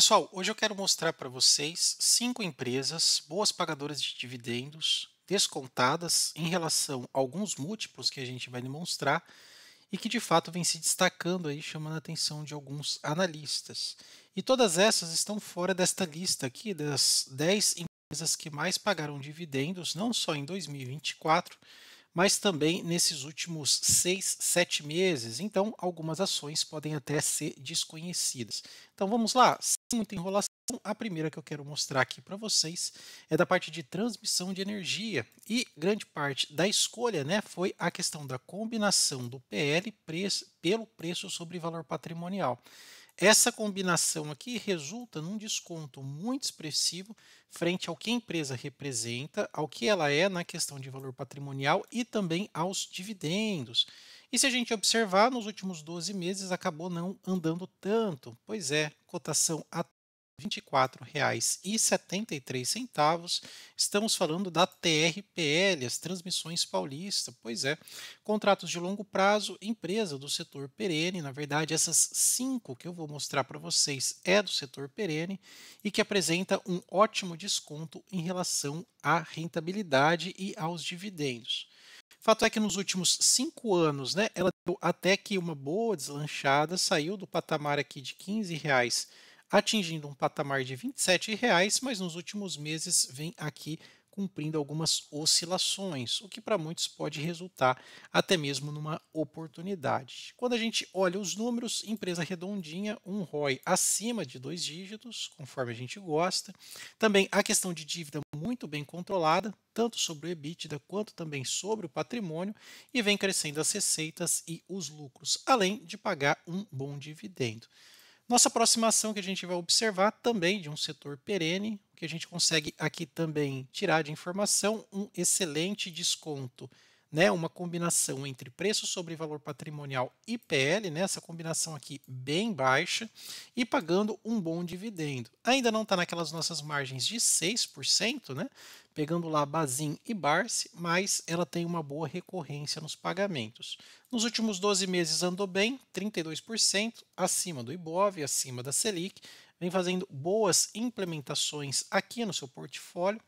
Pessoal, hoje eu quero mostrar para vocês cinco empresas boas pagadoras de dividendos descontadas em relação a alguns múltiplos que a gente vai demonstrar e que de fato vem se destacando aí, chamando a atenção de alguns analistas. E todas essas estão fora desta lista aqui das 10 empresas que mais pagaram dividendos, não só em 2024, mas também nesses últimos seis, sete meses. Então, algumas ações podem até ser desconhecidas. Então, vamos lá, sem muita enrolação. A primeira que eu quero mostrar aqui para vocês é da parte de transmissão de energia. E grande parte da escolha né, foi a questão da combinação do PL pre pelo preço sobre valor patrimonial. Essa combinação aqui resulta num desconto muito expressivo frente ao que a empresa representa, ao que ela é na questão de valor patrimonial e também aos dividendos. E se a gente observar, nos últimos 12 meses acabou não andando tanto. Pois é, cotação a R$ 24,73. Estamos falando da TRPL, as Transmissões Paulista. Pois é, contratos de longo prazo, empresa do setor perene. Na verdade, essas cinco que eu vou mostrar para vocês é do setor perene e que apresenta um ótimo desconto em relação à rentabilidade e aos dividendos. Fato é que nos últimos cinco anos, né, ela deu até que uma boa deslanchada, saiu do patamar aqui de R$ 15,00 atingindo um patamar de R$ 27,00, mas nos últimos meses vem aqui cumprindo algumas oscilações, o que para muitos pode resultar até mesmo numa oportunidade. Quando a gente olha os números, empresa redondinha, um ROI acima de dois dígitos, conforme a gente gosta. Também a questão de dívida muito bem controlada, tanto sobre o EBITDA quanto também sobre o patrimônio, e vem crescendo as receitas e os lucros, além de pagar um bom dividendo. Nossa aproximação que a gente vai observar também de um setor perene, que a gente consegue aqui também tirar de informação um excelente desconto né, uma combinação entre preço sobre valor patrimonial e PL, né, essa combinação aqui bem baixa, e pagando um bom dividendo. Ainda não está naquelas nossas margens de 6%, né, pegando lá Bazin e Barce, mas ela tem uma boa recorrência nos pagamentos. Nos últimos 12 meses andou bem, 32%, acima do IBOV, acima da Selic, vem fazendo boas implementações aqui no seu portfólio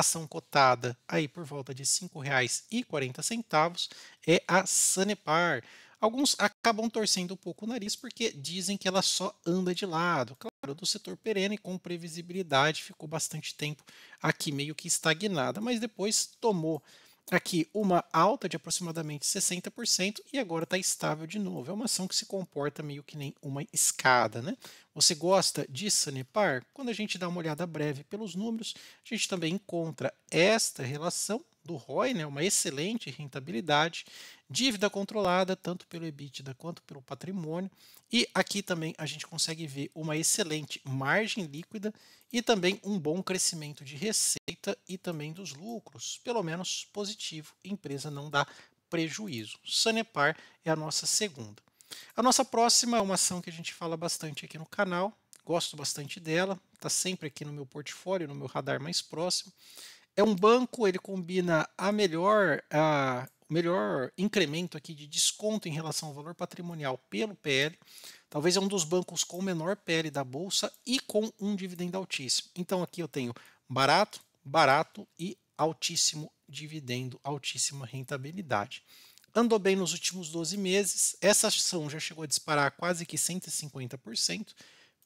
ação cotada aí por volta de R$ 5,40 é a Sanepar. Alguns acabam torcendo um pouco o nariz porque dizem que ela só anda de lado. Claro, do setor perene com previsibilidade ficou bastante tempo aqui meio que estagnada, mas depois tomou Aqui uma alta de aproximadamente 60% e agora está estável de novo. É uma ação que se comporta meio que nem uma escada. Né? Você gosta de Sanepar? Quando a gente dá uma olhada breve pelos números, a gente também encontra esta relação do ROI, né, uma excelente rentabilidade, dívida controlada tanto pelo EBITDA quanto pelo patrimônio, e aqui também a gente consegue ver uma excelente margem líquida e também um bom crescimento de receita e também dos lucros, pelo menos positivo, empresa não dá prejuízo. Sanepar é a nossa segunda. A nossa próxima é uma ação que a gente fala bastante aqui no canal, gosto bastante dela, está sempre aqui no meu portfólio, no meu radar mais próximo é um banco, ele combina a melhor, a melhor incremento aqui de desconto em relação ao valor patrimonial pelo PL. Talvez é um dos bancos com menor PL da bolsa e com um dividendo altíssimo. Então aqui eu tenho barato, barato e altíssimo dividendo, altíssima rentabilidade. Andou bem nos últimos 12 meses. Essa ação já chegou a disparar quase que 150%.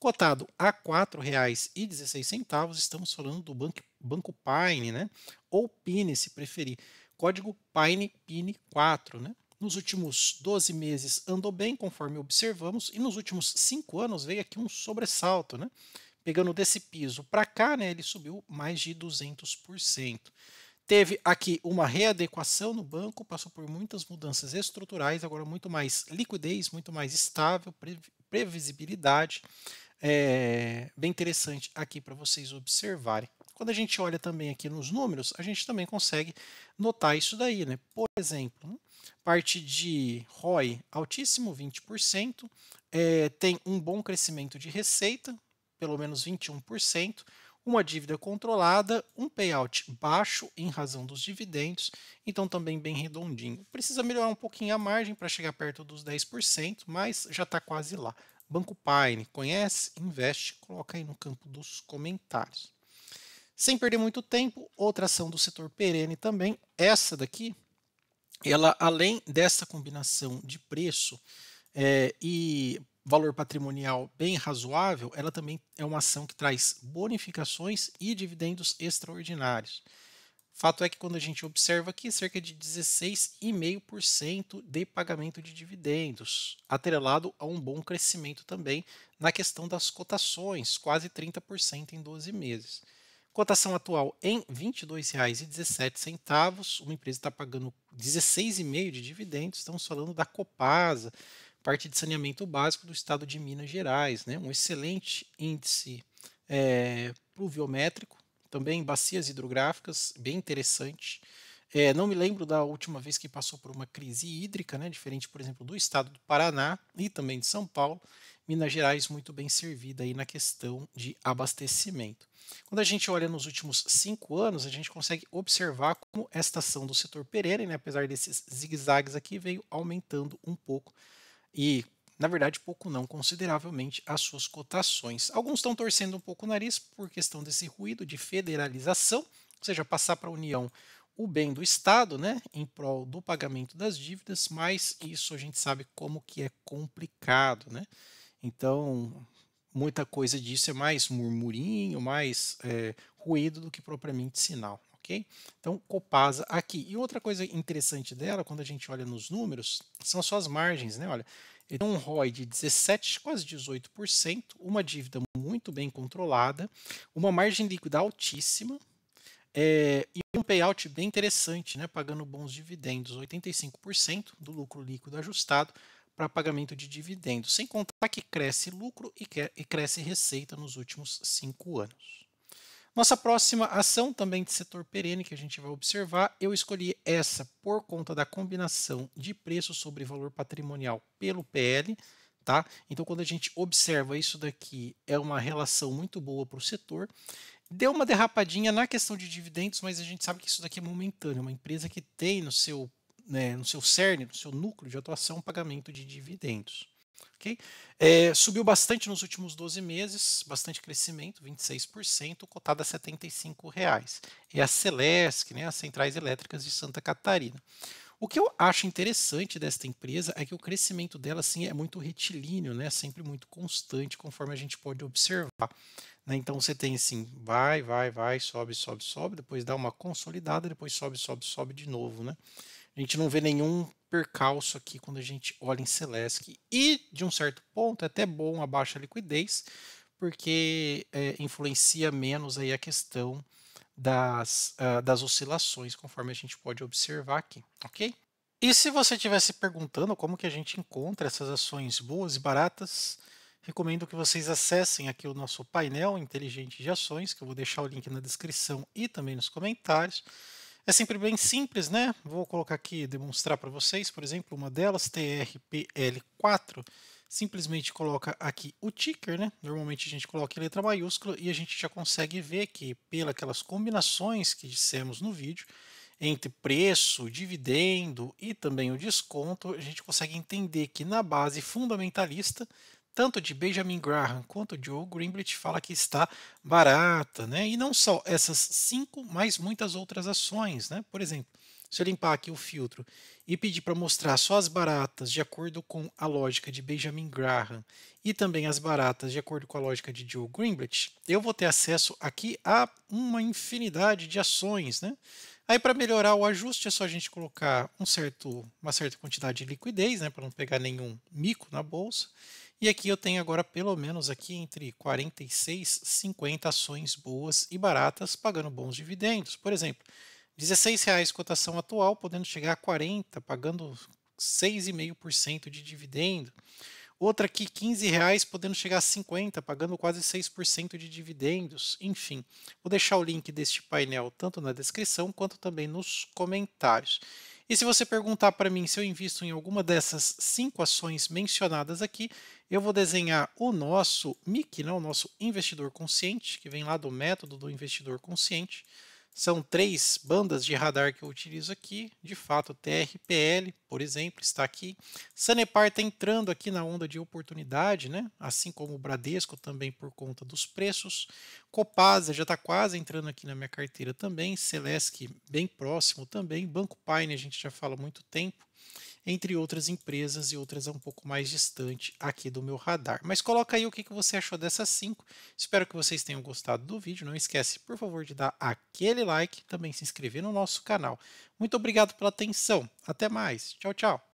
Cotado a R$ 4,16, estamos falando do banco, banco Pine, né? ou Pine, se preferir. Código Pine Pine 4. Né? Nos últimos 12 meses andou bem, conforme observamos, e nos últimos 5 anos veio aqui um sobressalto. Né? Pegando desse piso para cá, né, ele subiu mais de 200% teve aqui uma readequação no banco, passou por muitas mudanças estruturais, agora muito mais liquidez, muito mais estável, previsibilidade é, bem interessante aqui para vocês observarem. Quando a gente olha também aqui nos números, a gente também consegue notar isso daí, né? Por exemplo, parte de ROI altíssimo, 20%, é, tem um bom crescimento de receita, pelo menos 21%, uma dívida controlada, um payout baixo em razão dos dividendos, então também bem redondinho. Precisa melhorar um pouquinho a margem para chegar perto dos 10%, mas já está quase lá. Banco Pine, conhece? Investe, coloca aí no campo dos comentários. Sem perder muito tempo, outra ação do setor perene também, essa daqui, ela além dessa combinação de preço é, e valor patrimonial bem razoável, ela também é uma ação que traz bonificações e dividendos extraordinários. Fato é que quando a gente observa aqui, é cerca de 16,5% de pagamento de dividendos, atrelado a um bom crescimento também na questão das cotações, quase 30% em 12 meses. Cotação atual em R$ 22,17, uma empresa está pagando 16,5% de dividendos, estamos falando da Copasa, parte de saneamento básico do estado de Minas Gerais, né? um excelente índice é, pluviométrico, também bacias hidrográficas, bem interessante. É, não me lembro da última vez que passou por uma crise hídrica, né, diferente, por exemplo, do estado do Paraná e também de São Paulo. Minas Gerais muito bem servida aí na questão de abastecimento. Quando a gente olha nos últimos cinco anos, a gente consegue observar como esta ação do setor Pereira, né, apesar desses zigue-zagues aqui, veio aumentando um pouco. E na verdade, pouco não, consideravelmente as suas cotações. Alguns estão torcendo um pouco o nariz por questão desse ruído de federalização, ou seja, passar para a União o bem do Estado, né, em prol do pagamento das dívidas, mas isso a gente sabe como que é complicado, né? Então, muita coisa disso é mais murmurinho, mais é, ruído do que propriamente sinal, ok? Então, Copasa aqui. E outra coisa interessante dela, quando a gente olha nos números, são as suas margens, né? Olha, ele então, tem um ROI de 17, quase 18%, uma dívida muito bem controlada, uma margem líquida altíssima é, e um payout bem interessante, né, pagando bons dividendos, 85% do lucro líquido ajustado para pagamento de dividendos, sem contar que cresce lucro e, e cresce receita nos últimos cinco anos. Nossa próxima ação, também de setor perene, que a gente vai observar, eu escolhi essa por conta da combinação de preço sobre valor patrimonial pelo PL. Tá? Então, quando a gente observa isso daqui, é uma relação muito boa para o setor. Deu uma derrapadinha na questão de dividendos, mas a gente sabe que isso daqui é momentâneo. Uma empresa que tem no seu, né, no seu cerne, no seu núcleo de atuação, pagamento de dividendos. Okay? É, subiu bastante nos últimos 12 meses, bastante crescimento, 26%, cotada a R$ 75,00. É a Celesc, né, as Centrais Elétricas de Santa Catarina. O que eu acho interessante desta empresa é que o crescimento dela assim, é muito retilíneo, né? sempre muito constante, conforme a gente pode observar. Né? Então você tem assim, vai, vai, vai, sobe, sobe, sobe, depois dá uma consolidada, depois sobe, sobe, sobe de novo. Né? A gente não vê nenhum percalço aqui quando a gente olha em Celesc. E, de um certo ponto, é até bom a baixa liquidez, porque é, influencia menos aí a questão das, uh, das oscilações, conforme a gente pode observar aqui, ok? E se você estiver se perguntando como que a gente encontra essas ações boas e baratas, recomendo que vocês acessem aqui o nosso painel inteligente de ações, que eu vou deixar o link na descrição e também nos comentários. É sempre bem simples, né? Vou colocar aqui, demonstrar para vocês, por exemplo, uma delas, TRPL4. Simplesmente coloca aqui o ticker, né? Normalmente a gente coloca em letra maiúscula e a gente já consegue ver que, pelas combinações que dissemos no vídeo, entre preço, dividendo e também o desconto, a gente consegue entender que na base fundamentalista tanto de Benjamin Graham quanto de Joe Greenblatt fala que está barata, né? E não só essas cinco, mas muitas outras ações, né? Por exemplo, se eu limpar aqui o filtro e pedir para mostrar só as baratas de acordo com a lógica de Benjamin Graham e também as baratas de acordo com a lógica de Joe Greenblatt, eu vou ter acesso aqui a uma infinidade de ações, né? Aí para melhorar o ajuste é só a gente colocar um certo, uma certa quantidade de liquidez, né, para não pegar nenhum mico na bolsa. E aqui eu tenho agora pelo menos aqui entre 46 e 50 ações boas e baratas pagando bons dividendos. Por exemplo, R$16,00 cotação atual, podendo chegar a 40, pagando 6,5% de dividendo. Outra aqui, 15 reais, podendo chegar a 50, pagando quase 6% de dividendos. Enfim, vou deixar o link deste painel tanto na descrição quanto também nos comentários. E se você perguntar para mim se eu invisto em alguma dessas cinco ações mencionadas aqui, eu vou desenhar o nosso MIC, né, o nosso investidor consciente, que vem lá do método do investidor consciente são três bandas de radar que eu utilizo aqui. De fato, TRPL, por exemplo, está aqui. Sanepar está entrando aqui na onda de oportunidade, né? assim como o Bradesco também por conta dos preços. Copasa já está quase entrando aqui na minha carteira também. Celesc bem próximo também. Banco Pine a gente já fala há muito tempo entre outras empresas e outras é um pouco mais distante aqui do meu radar. Mas coloca aí o que você achou dessas cinco. Espero que vocês tenham gostado do vídeo. Não esquece, por favor, de dar aquele like e também se inscrever no nosso canal. Muito obrigado pela atenção. Até mais. Tchau, tchau.